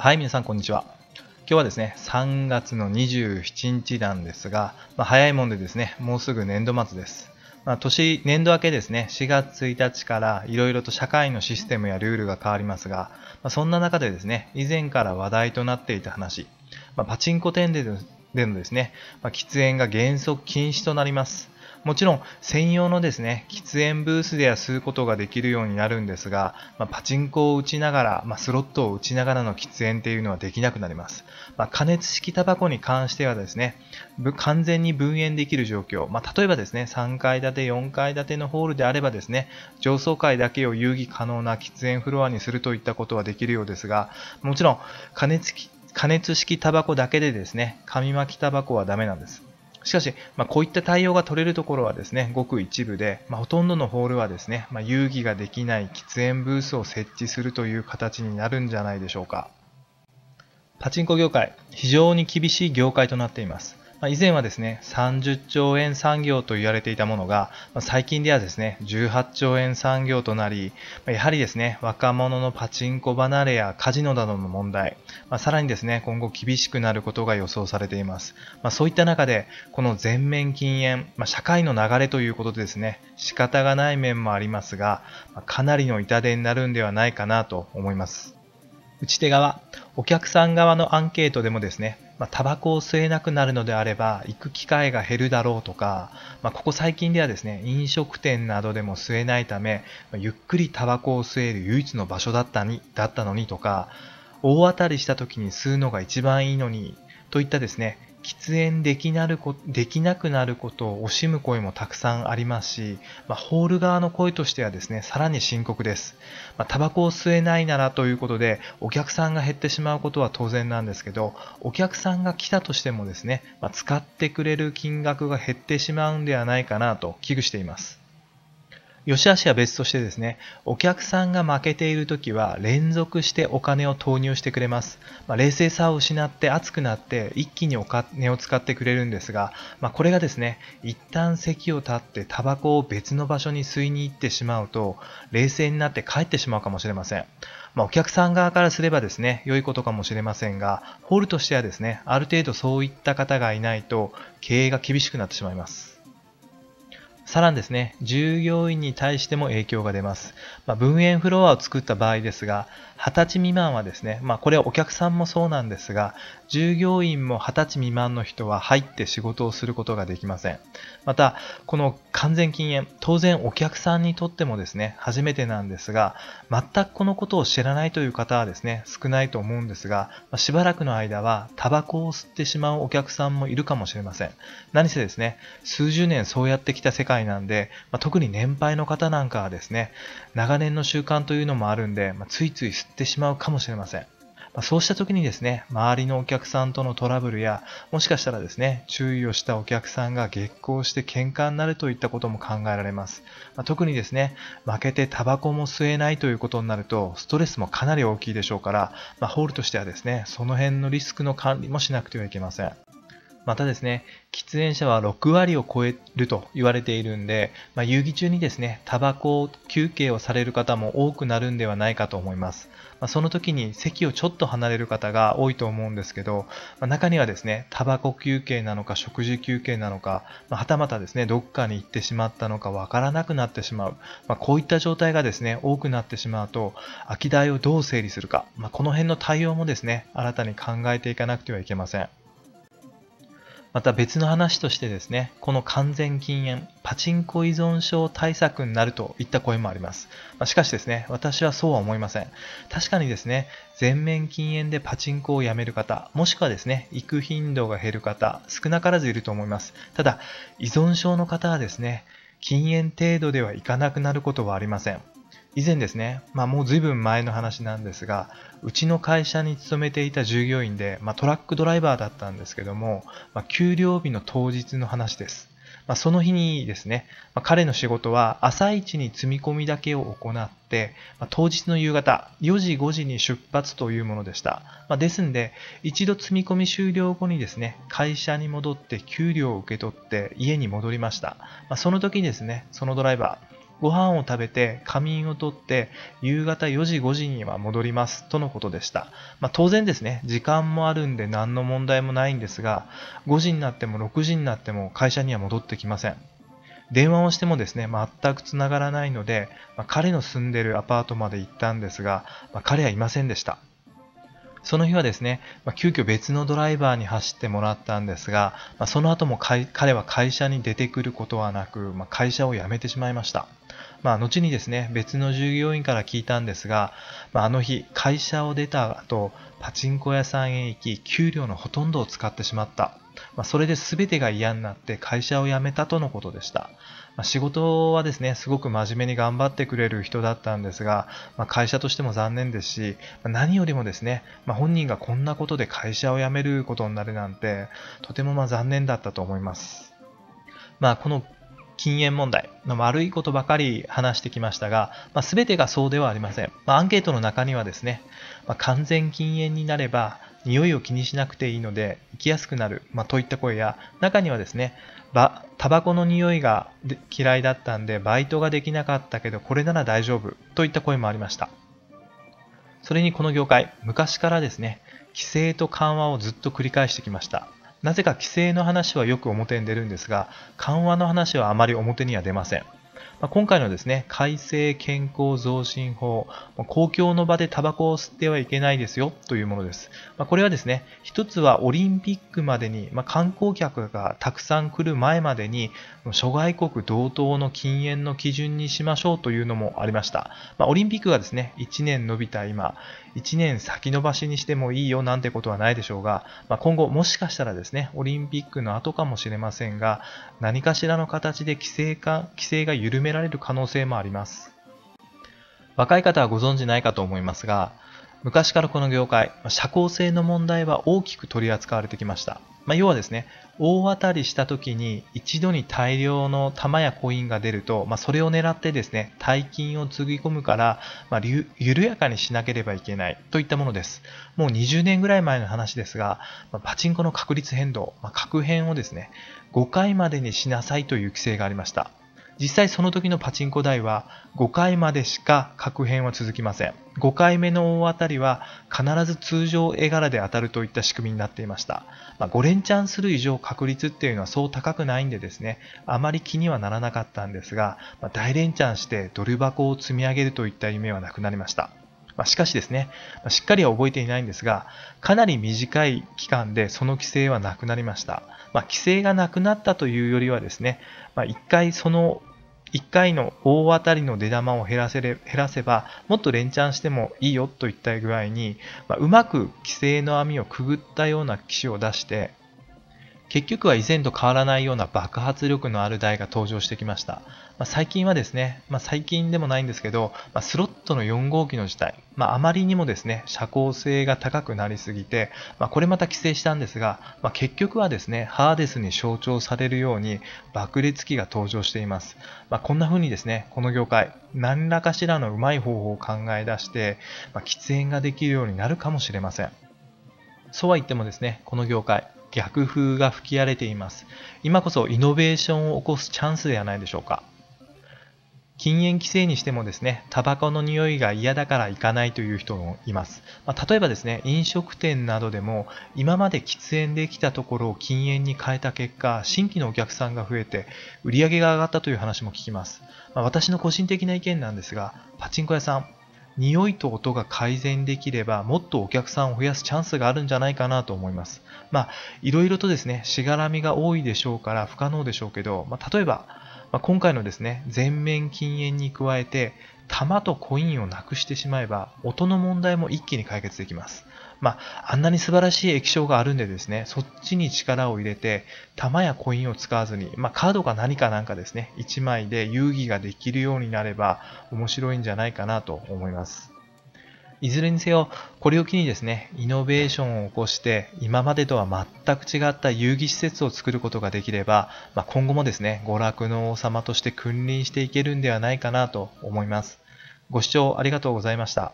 はい、皆さんこんにちは。今日はですね、3月の27日なんですが、まあ、早いもんでですね、もうすぐ年度末です。まあ、年、年度明けですね、4月1日からいろいろと社会のシステムやルールが変わりますが、まあ、そんな中でですね、以前から話題となっていた話、まパチンコ店ででのですね、ま喫煙が原則禁止となります。もちろん専用のですね、喫煙ブースでは吸うことができるようになるんですが、まあ、パチンコを打ちながら、まあ、スロットを打ちながらの喫煙っていうのはできなくなります。まあ、加熱式タバコに関してはですね、完全に分煙できる状況、ま例えばですね、3階建て、4階建てのホールであればですね、上層階だけを遊戯可能な喫煙フロアにするといったことはできるようですが、もちろん加熱式タバコだけでですね、紙巻きタバコはダメなんです。しかし、まあ、こういった対応が取れるところはですね、ごく一部で、まあ、ほとんどのホールはですね、まあ、遊戯ができない喫煙ブースを設置するという形になるんじゃないでしょうか。パチンコ業界、非常に厳しい業界となっています。ま以前はですね、30兆円産業と言われていたものが、ま最近ではですね、18兆円産業となり、まやはりですね、若者のパチンコ離れやカジノなどの問題、まあ、さらにですね、今後厳しくなることが予想されています。まあ、そういった中で、この全面禁煙、まあ、社会の流れということでですね、仕方がない面もありますが、まかなりの痛手になるんではないかなと思います。打ち手側、お客さん側のアンケートでもですね、まあ、タバコを吸えなくなるのであれば、行く機会が減るだろうとか、まあ、ここ最近ではですね、飲食店などでも吸えないため、まゆっくりタバコを吸える唯一の場所だったにだったのにとか、大当たりした時に吸うのが一番いいのに、といったですね、喫煙できなるこできなくなることを惜しむ声もたくさんありますし、まあ、ホール側の声としてはですね、さらに深刻です。まあ、タバコを吸えないならということで、お客さんが減ってしまうことは当然なんですけど、お客さんが来たとしてもですね、まあ、使ってくれる金額が減ってしまうんではないかなと危惧しています。良し悪しは別としてですね、お客さんが負けているときは連続してお金を投入してくれます。まあ、冷静さを失って熱くなって一気にお金を使ってくれるんですが、まあ、これがですね、一旦席を立ってタバコを別の場所に吸いに行ってしまうと、冷静になって帰ってしまうかもしれません。まあ、お客さん側からすればですね、良いことかもしれませんが、ホールとしてはですね、ある程度そういった方がいないと経営が厳しくなってしまいます。さらにですね、従業員に対しても影響が出ます。まあ、分園フロアを作った場合ですが、20歳未満はですね、まあ、これはお客さんもそうなんですが、従業員も20歳未満の人は入って仕事をすることができません。また、この完全禁煙、当然お客さんにとってもですね、初めてなんですが、全くこのことを知らないという方はですね、少ないと思うんですが、まあ、しばらくの間はタバコを吸ってしまうお客さんもいるかもしれません。何せですね、数十年そうやってきた世界代なんで、まあ、特に年配の方なんかはですね、長年の習慣というのもあるんで、まあ、ついつい吸ってしまうかもしれません。まそうした時にですね、周りのお客さんとのトラブルや、もしかしたらですね、注意をしたお客さんが激高して喧嘩になるといったことも考えられます。まあ、特にですね、負けてタバコも吸えないということになると、ストレスもかなり大きいでしょうから、まあ、ホールとしてはですね、その辺のリスクの管理もしなくてはいけません。またですね、喫煙者は6割を超えると言われているんで、まあ、遊戯中にですね、タバコ休憩をされる方も多くなるんではないかと思います。まあ、その時に席をちょっと離れる方が多いと思うんですけど、まあ、中にはですね、タバコ休憩なのか食事休憩なのか、まはたまたですね、どっかに行ってしまったのかわからなくなってしまう、まこういった状態がですね、多くなってしまうと、空き台をどう整理するか、まこの辺の対応もですね、新たに考えていかなくてはいけません。また別の話としてですね、この完全禁煙、パチンコ依存症対策になるといった声もあります。まあ、しかしですね、私はそうは思いません。確かにですね、全面禁煙でパチンコをやめる方、もしくはですね、行く頻度が減る方、少なからずいると思います。ただ、依存症の方はですね、禁煙程度ではいかなくなることはありません。以前ですね、まあ、もう随分前の話なんですが、うちの会社に勤めていた従業員で、まあ、トラックドライバーだったんですけども、まあ、給料日の当日の話です。まその日にですね、ま彼の仕事は朝一に積み込みだけを行って、ま当日の夕方4時5時に出発というものでした、まですんで一度積み込み終了後にですね会社に戻って給料を受け取って家に戻りました、まその時にですねそのドライバーご飯を食べて仮眠をとって夕方4時5時には戻りますとのことでした。まあ、当然ですね、時間もあるんで何の問題もないんですが、5時になっても6時になっても会社には戻ってきません。電話をしてもですね、全く繋がらないので、まあ、彼の住んでるアパートまで行ったんですが、まあ、彼はいませんでした。その日はですね、まあ、急遽別のドライバーに走ってもらったんですが、まあ、その後も彼は会社に出てくることはなく、まあ、会社を辞めてしまいました。まあ、後にですね、別の従業員から聞いたんですが、まあ、あの日、会社を出た後、パチンコ屋さんへ行き、給料のほとんどを使ってしまった。まあ、それで全てが嫌になって会社を辞めたとのことでした。まあ、仕事はですね、すごく真面目に頑張ってくれる人だったんですが、まあ、会社としても残念ですし、まあ、何よりもですね、ま本人がこんなことで会社を辞めることになるなんて、とてもま残念だったと思います。まあ、この禁煙問題の悪いことばかり話してきましたが、まあ、全てがそうではありません。まあ、アンケートの中にはですね、まあ、完全禁煙になれば、匂いを気にしなくていいので行きやすくなる、まあ、といった声や中にはですねばタバコの匂いが嫌いだったんでバイトができなかったけどこれなら大丈夫といった声もありましたそれにこの業界昔からですね規制と緩和をずっと繰り返してきましたなぜか規制の話はよく表に出るんですが緩和の話はあまり表には出ませんま今回のですね、改正健康増進法、公共の場でタバコを吸ってはいけないですよというものです。まこれはですね、一つはオリンピックまでに、ま観光客がたくさん来る前までに、諸外国同等の禁煙の基準にしましょうというのもありました。まオリンピックがですね、1年延びた今、1年先延ばしにしてもいいよなんてことはないでしょうが、まあ、今後もしかしたらですね、オリンピックの後かもしれませんが、何かしらの形で規制か規制が緩められる可能性もあります。若い方はご存知ないかと思いますが、昔からこの業界、社交性の問題は大きく取り扱われてきました。まあ、要はですね、大当たりした時に一度に大量の玉やコインが出ると、まあ、それを狙ってですね、大金をつぎ込むから、まあ、緩やかにしなければいけないといったものです。もう20年ぐらい前の話ですが、まあ、パチンコの確率変動、まあ、確変をですね、5回までにしなさいという規制がありました。実際その時のパチンコ台は5回までしか確変は続きません5回目の大当たりは必ず通常絵柄で当たるといった仕組みになっていました、まあ、5連チャンする以上確率っていうのはそう高くないんでですねあまり気にはならなかったんですが、まあ、大連チャンしてドル箱を積み上げるといった夢はなくなりましたましかしですね、ましっかりは覚えていないんですが、かなり短い期間でその規制はなくなりました。まあ、規制がなくなったというよりはですね、まあ、1回その1回の大当たりの出玉を減らせれ減らせばもっと連チャンしてもいいよといった具合に、まあ、うまく規制の網をくぐったような機種を出して結局は以前と変わらないような爆発力のある台が登場してきました、まあ、最近はですね、まあ、最近でもないんですけど、まあ、スロットの4号機の事態、まあ、まりにもですね遮光性が高くなりすぎて、まこれまた規制したんですが、ま結局はですねハーデスに象徴されるように爆裂機が登場しています、まこんな風にですねこの業界何らかしらのうまい方法を考え出して、ま喫煙ができるようになるかもしれませんそうは言ってもですねこの業界逆風が吹き荒れています。今こそイノベーションを起こすチャンスではないでしょうか。禁煙規制にしてもですね、タバコの匂いが嫌だから行かないという人もいます。まあ、例えばですね、飲食店などでも今まで喫煙できたところを禁煙に変えた結果、新規のお客さんが増えて売り上げが上がったという話も聞きます。まあ、私の個人的な意見なんですが、パチンコ屋さん、匂いと音が改善できればもっとお客さんを増やすチャンスがあるんじゃないかなと思います。まあ、いろいろとですね、しがらみが多いでしょうから不可能でしょうけど、まあ、例えば、まあ、今回のですね、全面禁煙に加えて、玉とコインをなくしてしまえば、音の問題も一気に解決できます。まあ、あんなに素晴らしい液晶があるんでですね、そっちに力を入れて、玉やコインを使わずに、まあ、カードか何かなんかですね、1枚で遊戯ができるようになれば、面白いんじゃないかなと思います。いずれにせよ、これを機にですね、イノベーションを起こして、今までとは全く違った遊戯施設を作ることができれば、まあ、今後もですね、娯楽の王様として君臨していけるんではないかなと思います。ご視聴ありがとうございました。